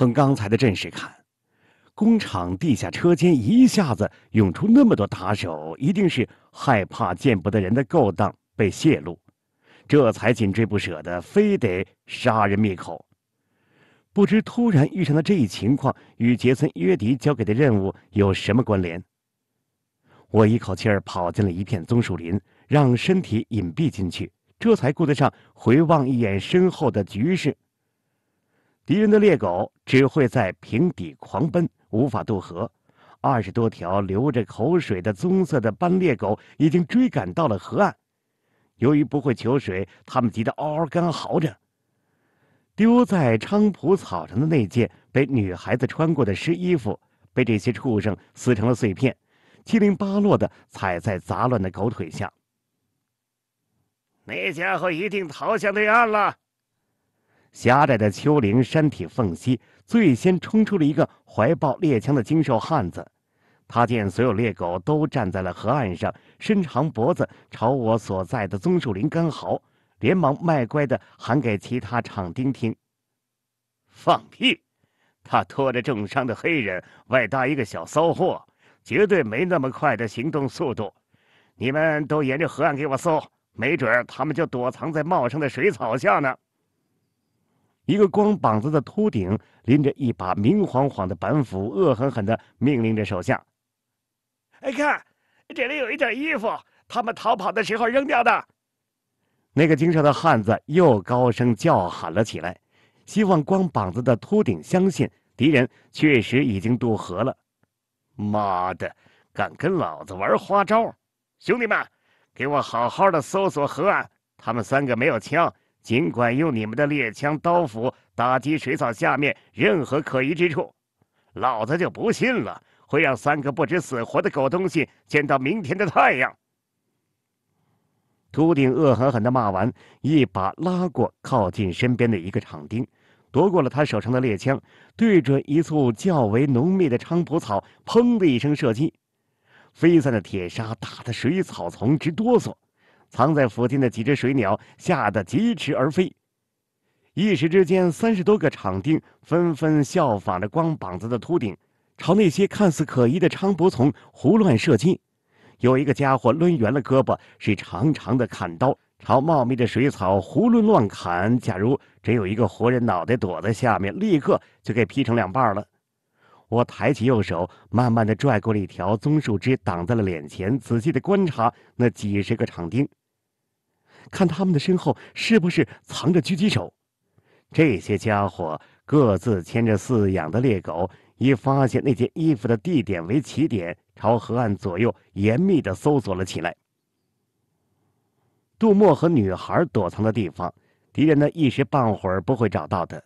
从刚才的阵势看，工厂地下车间一下子涌出那么多打手，一定是害怕见不得人的勾当被泄露，这才紧追不舍的，非得杀人灭口。不知突然遇上的这一情况与杰森·约迪交给的任务有什么关联？我一口气儿跑进了一片棕树林，让身体隐蔽进去，这才顾得上回望一眼身后的局势。敌人的猎狗只会在平底狂奔，无法渡河。二十多条流着口水的棕色的斑鬣狗已经追赶到了河岸，由于不会求水，他们急得嗷嗷干嚎着。丢在菖蒲草上的那件被女孩子穿过的湿衣服，被这些畜生撕成了碎片，七零八落的踩在杂乱的狗腿下。那家伙一定逃向对岸了。狭窄的丘陵山体缝隙，最先冲出了一个怀抱猎枪的精瘦汉子。他见所有猎狗都站在了河岸上，伸长脖子朝我所在的棕树林干嚎，连忙卖乖的喊给其他场丁听：“放屁！他拖着重伤的黑人，外搭一个小骚货，绝对没那么快的行动速度。你们都沿着河岸给我搜，没准儿他们就躲藏在茂盛的水草下呢。”一个光膀子的秃顶拎着一把明晃晃的板斧，恶狠狠地命令着手下：“哎，看，这里有一件衣服，他们逃跑的时候扔掉的。”那个精神的汉子又高声叫喊了起来，希望光膀子的秃顶相信敌人确实已经渡河了。“妈的，敢跟老子玩花招！”兄弟们，给我好好的搜索河岸。他们三个没有枪。尽管用你们的猎枪、刀斧打击水草下面任何可疑之处，老子就不信了，会让三个不知死活的狗东西见到明天的太阳。秃顶恶狠狠的骂完，一把拉过靠近身边的一个场丁，夺过了他手上的猎枪，对准一簇较为浓密的菖蒲草，砰的一声射击，飞散的铁砂打得水草丛直哆嗦。藏在附近的几只水鸟吓得疾驰而飞，一时之间，三十多个场丁纷纷效仿着光膀子的秃顶，朝那些看似可疑的昌伯丛胡乱射击。有一个家伙抡圆了胳膊，是长长的砍刀，朝茂密的水草胡乱乱砍。假如只有一个活人脑袋躲在下面，立刻就给劈成两半了。我抬起右手，慢慢的拽过了一条棕树枝，挡在了脸前，仔细的观察那几十个场丁。看他们的身后是不是藏着狙击手？这些家伙各自牵着饲养的猎狗，以发现那件衣服的地点为起点，朝河岸左右严密的搜索了起来。杜莫和女孩躲藏的地方，敌人呢一时半会儿不会找到的。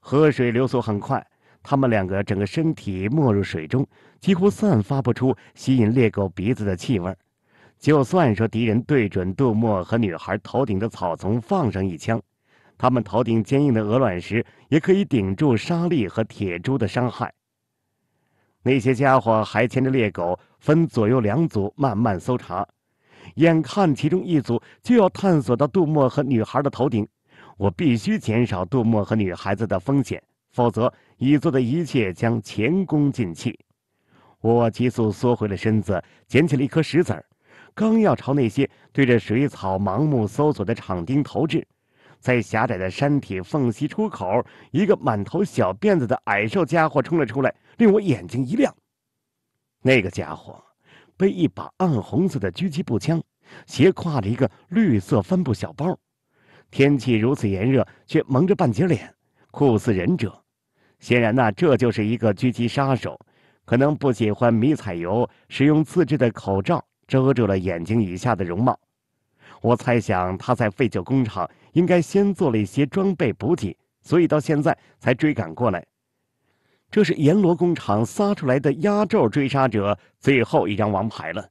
河水流速很快，他们两个整个身体没入水中，几乎散发不出吸引猎狗鼻子的气味。就算说敌人对准杜莫和女孩头顶的草丛放上一枪，他们头顶坚硬的鹅卵石也可以顶住沙粒和铁珠的伤害。那些家伙还牵着猎狗，分左右两组慢慢搜查，眼看其中一组就要探索到杜莫和女孩的头顶，我必须减少杜莫和女孩子的风险，否则已做的一切将前功尽弃。我急速缩回了身子，捡起了一颗石子儿。刚要朝那些对着水草盲目搜索的场丁投掷，在狭窄的山体缝隙出口，一个满头小辫子的矮瘦家伙冲了出来，令我眼睛一亮。那个家伙背一把暗红色的狙击步枪，斜挎着一个绿色帆布小包。天气如此炎热，却蒙着半截脸，酷似忍者。显然呐，这就是一个狙击杀手，可能不喜欢迷彩油，使用自制的口罩。遮住了眼睛以下的容貌，我猜想他在废旧工厂应该先做了一些装备补给，所以到现在才追赶过来。这是阎罗工厂撒出来的压轴追杀者最后一张王牌了。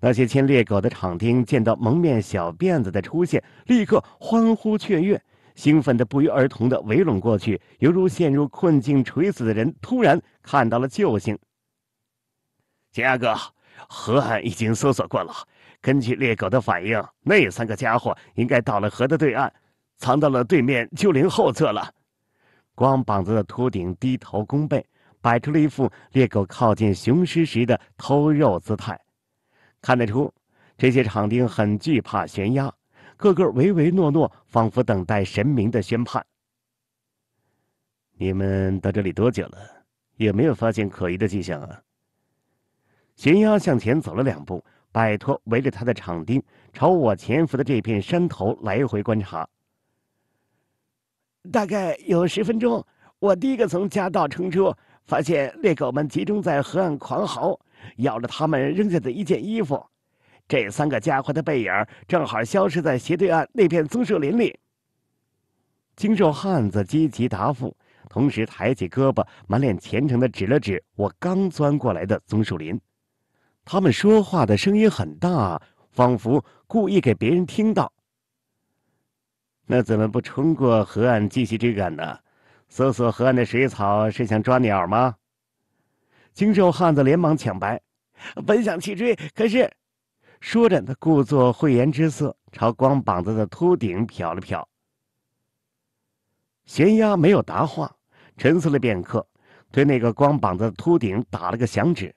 那些牵猎狗的厂丁见到蒙面小辫子的出现，立刻欢呼雀跃，兴奋的不约而同的围拢过去，犹如陷入困境垂死的人突然看到了救星。秦二哥。河岸已经搜索过了，根据猎狗的反应，那三个家伙应该到了河的对岸，藏到了对面丘陵后侧了。光膀子的秃顶低头弓背，摆出了一副猎狗靠近雄狮时的偷肉姿态。看得出，这些场丁很惧怕悬崖，个个唯唯诺诺，仿佛等待神明的宣判。你们到这里多久了？有没有发现可疑的迹象啊？悬崖向前走了两步，摆脱围着他的场丁，朝我潜伏的这片山头来回观察。大概有十分钟，我第一个从夹道冲出，发现猎狗们集中在河岸狂嚎，咬着他们扔下的一件衣服。这三个家伙的背影正好消失在斜对岸那片棕树林里。精瘦汉子积极答复，同时抬起胳膊，满脸虔诚的指了指我刚钻过来的棕树林。他们说话的声音很大，仿佛故意给别人听到。那怎么不冲过河岸继续追赶呢？搜索河岸的水草是想抓鸟吗？精瘦汉子连忙抢白，本想去追，可是，说着他故作会颜之色，朝光膀子的秃顶瞟了瞟。悬崖没有答话，沉思了片刻，对那个光膀子的秃顶打了个响指。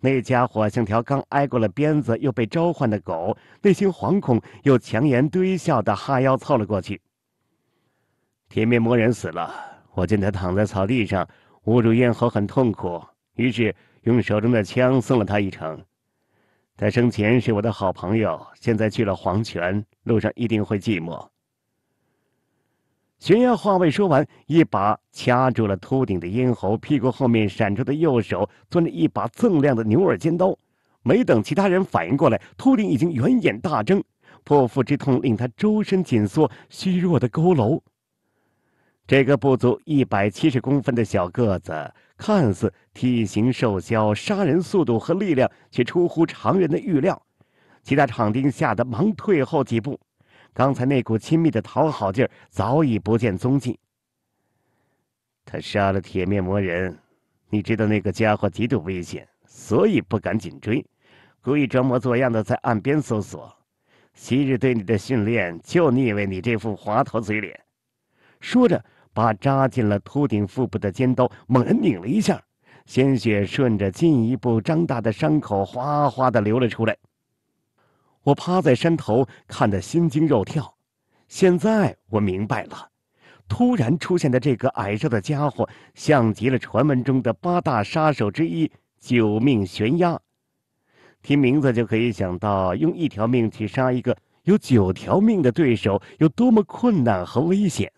那家伙像条刚挨过了鞭子又被召唤的狗，内心惶恐又强颜堆笑的哈腰凑了过去。铁面魔人死了，我见他躺在草地上，捂住咽喉很痛苦，于是用手中的枪送了他一程。他生前是我的好朋友，现在去了黄泉，路上一定会寂寞。悬崖话未说完，一把掐住了秃顶的咽喉，屁股后面闪出的右手攥着一把锃亮的牛耳尖刀。没等其他人反应过来，秃顶已经圆眼大睁，破腹之痛令他周身紧缩，虚弱的佝偻。这个不足一百七十公分的小个子，看似体型瘦削，杀人速度和力量却出乎常人的预料。其他场丁吓得忙退后几步。刚才那股亲密的讨好劲儿早已不见踪迹。他杀了铁面魔人，你知道那个家伙极度危险，所以不敢紧追，故意装模作样的在岸边搜索。昔日对你的训练，就腻味你这副滑头嘴脸。说着，把扎进了秃顶腹部的尖刀猛然拧了一下，鲜血顺着进一步张大的伤口哗哗的流了出来。我趴在山头看得心惊肉跳，现在我明白了，突然出现的这个矮瘦的家伙，像极了传闻中的八大杀手之一九命悬鸭。听名字就可以想到，用一条命去杀一个有九条命的对手有多么困难和危险。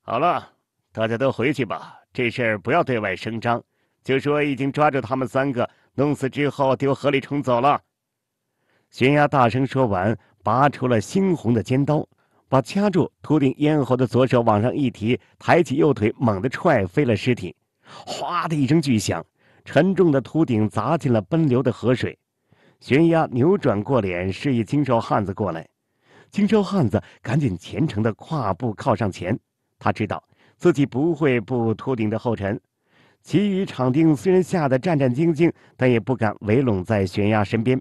好了，大家都回去吧，这事儿不要对外声张，就说已经抓住他们三个，弄死之后丢河里冲走了。悬崖大声说完，拔出了猩红的尖刀，把掐住秃顶咽喉的左手往上一提，抬起右腿，猛地踹飞了尸体。哗的一声巨响，沉重的秃顶砸进了奔流的河水。悬崖扭转过脸，示意青瘦汉子过来。青瘦汉子赶紧虔诚的跨步靠上前，他知道自己不会步秃顶的后尘。其余场丁虽然吓得战战兢兢，但也不敢围拢在悬崖身边。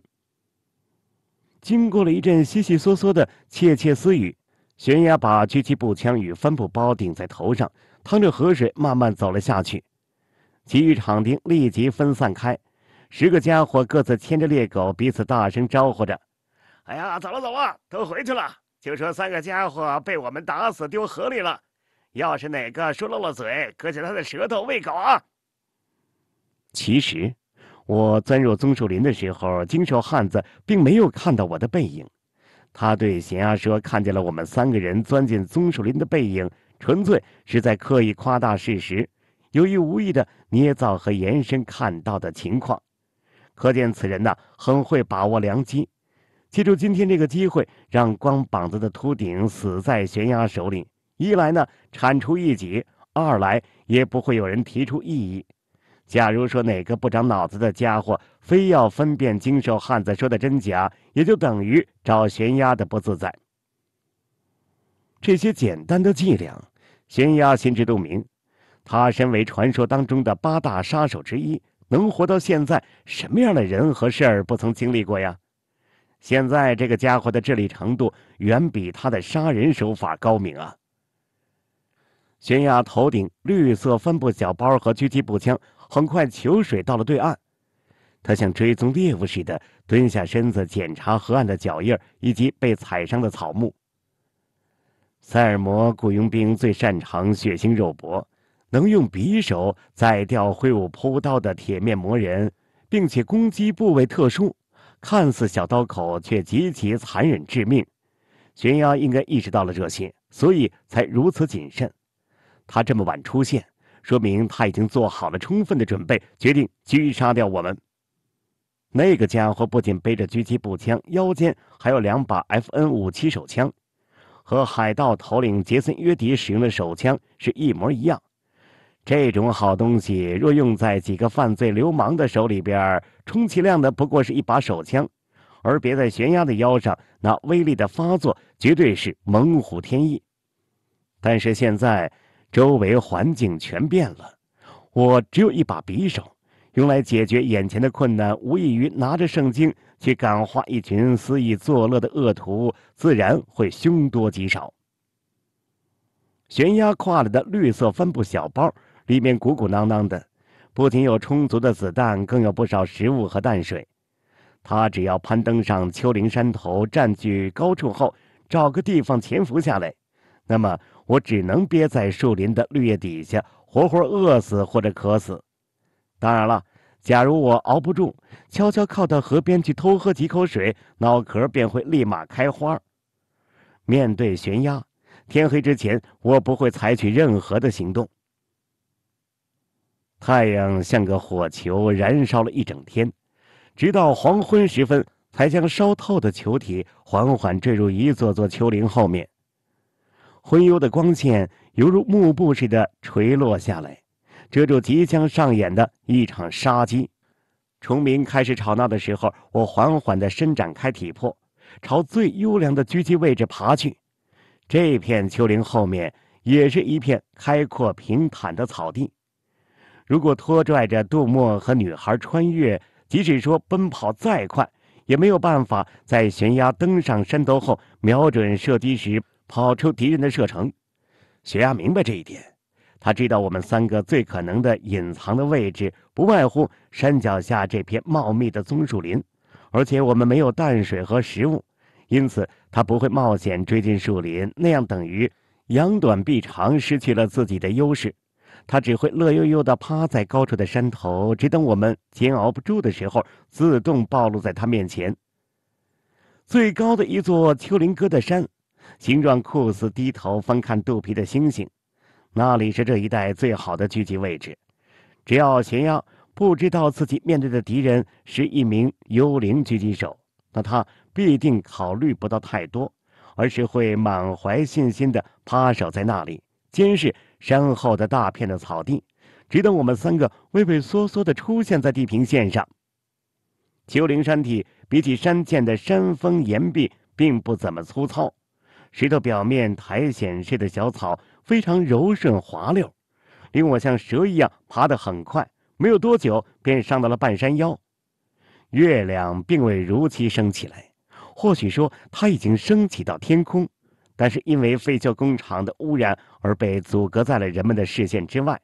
经过了一阵悉悉嗦嗦的窃窃私语，悬崖把狙击步枪与帆布包顶在头上，趟着河水慢慢走了下去。其余场丁立即分散开，十个家伙各自牵着猎狗，彼此大声招呼着：“哎呀，走了走了，都回去了。就说三个家伙被我们打死丢河里了。要是哪个说漏了嘴，割下他的舌头喂狗啊！”其实。我钻入棕树林的时候，精瘦汉子并没有看到我的背影。他对咸鸭说：“看见了我们三个人钻进棕树林的背影，纯粹是在刻意夸大事实，有意无意的捏造和延伸看到的情况。”可见此人呢，很会把握良机，借助今天这个机会，让光膀子的秃顶死在悬崖手里。一来呢，铲除异己；二来也不会有人提出异议。假如说哪个不长脑子的家伙非要分辨精瘦汉子说的真假，也就等于找悬崖的不自在。这些简单的伎俩，悬崖心知肚明。他身为传说当中的八大杀手之一，能活到现在，什么样的人和事儿不曾经历过呀？现在这个家伙的智力程度，远比他的杀人手法高明啊！悬崖头顶绿色帆布小包和狙击步枪，很快求水到了对岸。他像追踪猎物似的蹲下身子，检查河岸的脚印以及被踩伤的草木。塞尔摩雇佣兵最擅长血腥肉搏，能用匕首宰掉挥舞朴刀的铁面魔人，并且攻击部位特殊，看似小刀口却极其残忍致命。悬崖应该意识到了这些，所以才如此谨慎。他这么晚出现，说明他已经做好了充分的准备，决定狙杀掉我们。那个家伙不仅背着狙击步枪，腰间还有两把 FN 五七手枪，和海盗头领杰森·约迪使用的手枪是一模一样。这种好东西若用在几个犯罪流氓的手里边，充其量的不过是一把手枪；而别在悬崖的腰上，那威力的发作绝对是猛虎添翼。但是现在。周围环境全变了，我只有一把匕首，用来解决眼前的困难，无异于拿着圣经去感化一群肆意作乐的恶徒，自然会凶多吉少。悬崖跨了的绿色帆布小包里面鼓鼓囊囊的，不仅有充足的子弹，更有不少食物和淡水。他只要攀登上丘陵山头，占据高处后，找个地方潜伏下来。那么我只能憋在树林的绿叶底下，活活饿死或者渴死。当然了，假如我熬不住，悄悄靠到河边去偷喝几口水，脑壳便会立马开花。面对悬崖，天黑之前我不会采取任何的行动。太阳像个火球，燃烧了一整天，直到黄昏时分，才将烧透的球体缓缓坠入一座座丘陵后面。昏幽的光线犹如幕布似的垂落下来，遮住即将上演的一场杀机。虫鸣开始吵闹的时候，我缓缓地伸展开体魄，朝最优良的狙击位置爬去。这片丘陵后面也是一片开阔平坦的草地。如果拖拽着杜莫和女孩穿越，即使说奔跑再快，也没有办法在悬崖登上山头后瞄准射击时。跑出敌人的射程，雪亚明白这一点。他知道我们三个最可能的隐藏的位置不外乎山脚下这片茂密的棕树林，而且我们没有淡水和食物，因此他不会冒险追进树林。那样等于扬短避长，失去了自己的优势。他只会乐悠悠的趴在高处的山头，只等我们煎熬不住的时候，自动暴露在他面前。最高的一座丘陵疙瘩山。形状酷似低头翻看肚皮的星星，那里是这一带最好的狙击位置。只要悬崖不知道自己面对的敌人是一名幽灵狙击手，那他必定考虑不到太多，而是会满怀信心地趴守在那里，监视身后的大片的草地，只等我们三个畏畏缩缩地出现在地平线上。丘陵山体比起山涧的山峰岩壁，并不怎么粗糙。石头表面苔藓似的小草非常柔顺滑溜，令我像蛇一样爬得很快。没有多久，便上到了半山腰。月亮并未如期升起来，或许说它已经升起到天空，但是因为废旧工厂的污染而被阻隔在了人们的视线之外。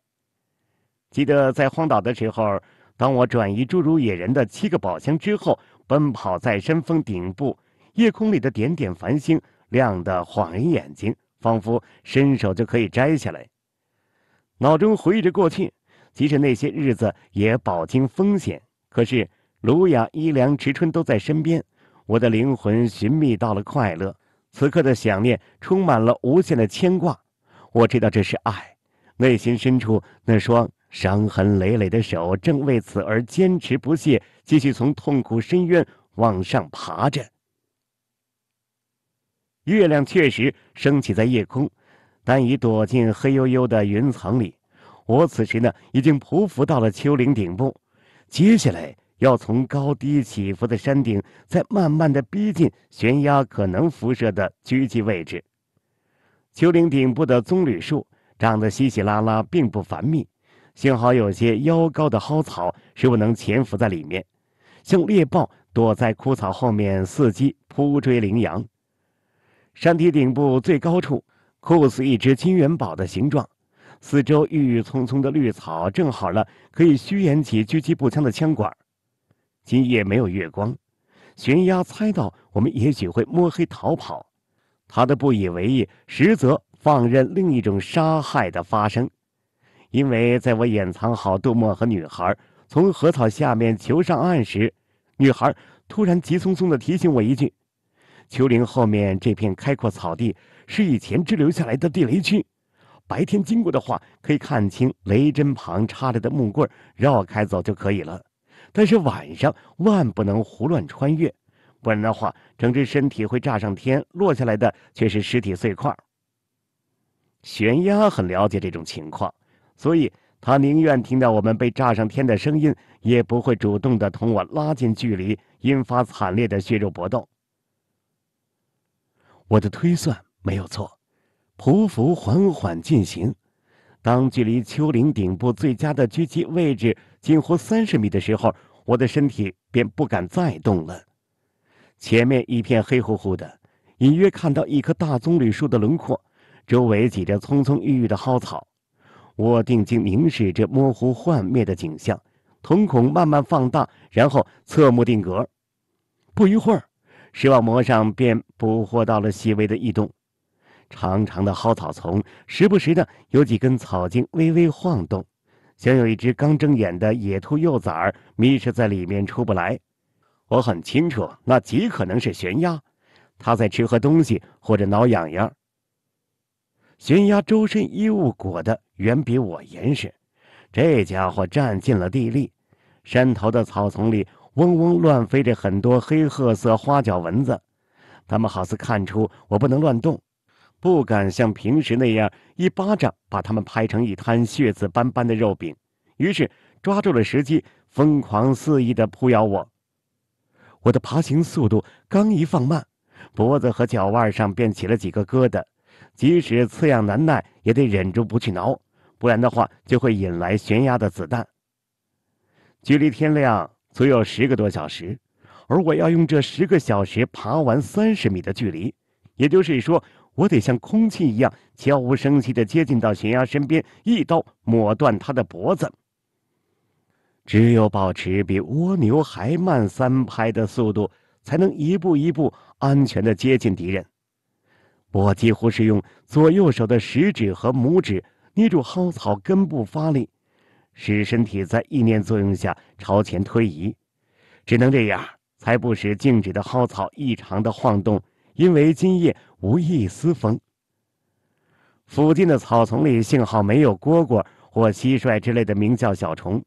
记得在荒岛的时候，当我转移侏儒野人的七个宝箱之后，奔跑在山峰顶部，夜空里的点点繁星。亮得晃人眼睛，仿佛伸手就可以摘下来。脑中回忆着过去，即使那些日子也饱经风险，可是卢雅、伊良、池春都在身边，我的灵魂寻觅到了快乐。此刻的想念充满了无限的牵挂。我知道这是爱，内心深处那双伤痕累累的手正为此而坚持不懈，继续从痛苦深渊往上爬着。月亮确实升起在夜空，但已躲进黑幽幽的云层里。我此时呢，已经匍匐到了丘陵顶部，接下来要从高低起伏的山顶，再慢慢的逼近悬崖可能辐射的狙击位置。丘陵顶部的棕榈树长得稀稀拉拉，并不繁密，幸好有些腰高的蒿草使我能潜伏在里面，像猎豹躲在枯草后面伺机扑追羚羊。山体顶部最高处酷似一只金元宝的形状，四周郁郁葱葱的绿草正好了，可以虚掩起狙击步枪的枪管。今夜没有月光，悬崖猜到我们也许会摸黑逃跑，他的不以为意，实则放任另一种杀害的发生。因为在我掩藏好杜默和女孩从河草下面求上岸时，女孩突然急匆匆地提醒我一句。丘陵后面这片开阔草地是以前滞留下来的地雷区，白天经过的话可以看清雷针旁插着的木棍，绕开走就可以了。但是晚上万不能胡乱穿越，不然的话整只身体会炸上天，落下来的却是尸体碎块。悬崖很了解这种情况，所以他宁愿听到我们被炸上天的声音，也不会主动的同我拉近距离，引发惨烈的血肉搏斗。我的推算没有错，匍匐缓缓进行。当距离丘陵顶部最佳的狙击位置近乎三十米的时候，我的身体便不敢再动了。前面一片黑乎乎的，隐约看到一棵大棕榈树的轮廓，周围挤着葱葱郁郁的蒿草。我定睛凝视这模糊幻灭的景象，瞳孔慢慢放大，然后侧目定格。不一会儿。视网膜上便捕获到了细微的异动，长长的蒿草丛时不时的有几根草茎微微晃动，像有一只刚睁眼的野兔幼崽儿迷失在里面出不来。我很清楚，那极可能是悬崖，它在吃喝东西或者挠痒痒。悬崖周身衣物裹得远比我严实，这家伙占尽了地利，山头的草丛里。嗡嗡乱飞着很多黑褐色花脚蚊子，它们好似看出我不能乱动，不敢像平时那样一巴掌把它们拍成一滩血渍斑斑的肉饼，于是抓住了时机，疯狂肆意的扑咬我。我的爬行速度刚一放慢，脖子和脚腕上便起了几个疙瘩，即使刺痒难耐，也得忍住不去挠，不然的话就会引来悬崖的子弹。距离天亮。足有十个多小时，而我要用这十个小时爬完三十米的距离，也就是说，我得像空气一样悄无声息的接近到悬崖身边，一刀抹断他的脖子。只有保持比蜗牛还慢三拍的速度，才能一步一步安全的接近敌人。我几乎是用左右手的食指和拇指捏住蒿草根部发力。使身体在意念作用下朝前推移，只能这样，才不使静止的蒿草异常的晃动。因为今夜无一丝风。附近的草丛里幸好没有蝈蝈或蟋蟀之类的鸣叫小虫，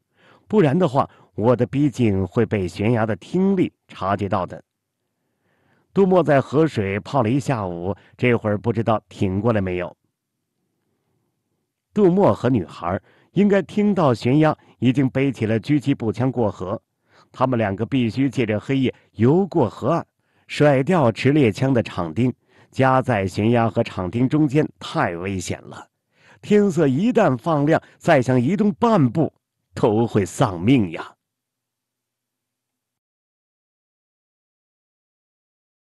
不然的话，我的逼近会被悬崖的听力察觉到的。杜莫在河水泡了一下午，这会儿不知道挺过来没有。杜莫和女孩。应该听到悬崖已经背起了狙击步枪过河，他们两个必须借着黑夜游过河岸，甩掉持猎枪的场钉，夹在悬崖和场钉中间太危险了。天色一旦放亮，再想移动半步，都会丧命呀。